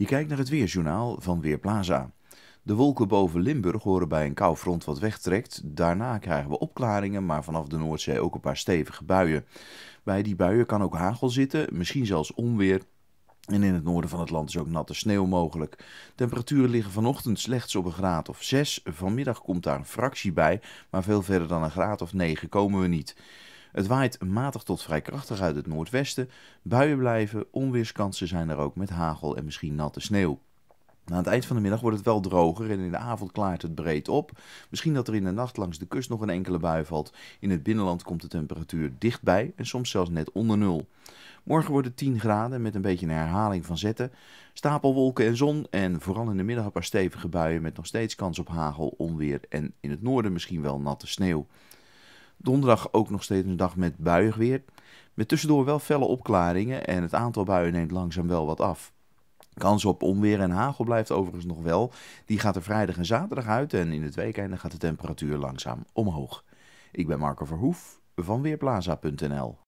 Je kijkt naar het weerjournaal van Weerplaza. De wolken boven Limburg horen bij een koufront wat wegtrekt. Daarna krijgen we opklaringen, maar vanaf de Noordzee ook een paar stevige buien. Bij die buien kan ook hagel zitten, misschien zelfs onweer. En in het noorden van het land is ook natte sneeuw mogelijk. Temperaturen liggen vanochtend slechts op een graad of 6. Vanmiddag komt daar een fractie bij, maar veel verder dan een graad of 9 komen we niet. Het waait matig tot vrij krachtig uit het noordwesten. Buien blijven, onweerskansen zijn er ook met hagel en misschien natte sneeuw. Aan het eind van de middag wordt het wel droger en in de avond klaart het breed op. Misschien dat er in de nacht langs de kust nog een enkele bui valt. In het binnenland komt de temperatuur dichtbij en soms zelfs net onder nul. Morgen wordt het 10 graden met een beetje een herhaling van zetten. Stapelwolken en zon en vooral in de middag een paar stevige buien met nog steeds kans op hagel, onweer en in het noorden misschien wel natte sneeuw. Donderdag ook nog steeds een dag met buiig weer. Met tussendoor wel felle opklaringen en het aantal buien neemt langzaam wel wat af. Kans op onweer en hagel blijft overigens nog wel. Die gaat er vrijdag en zaterdag uit en in het weekende gaat de temperatuur langzaam omhoog. Ik ben Marco Verhoef van Weerplaza.nl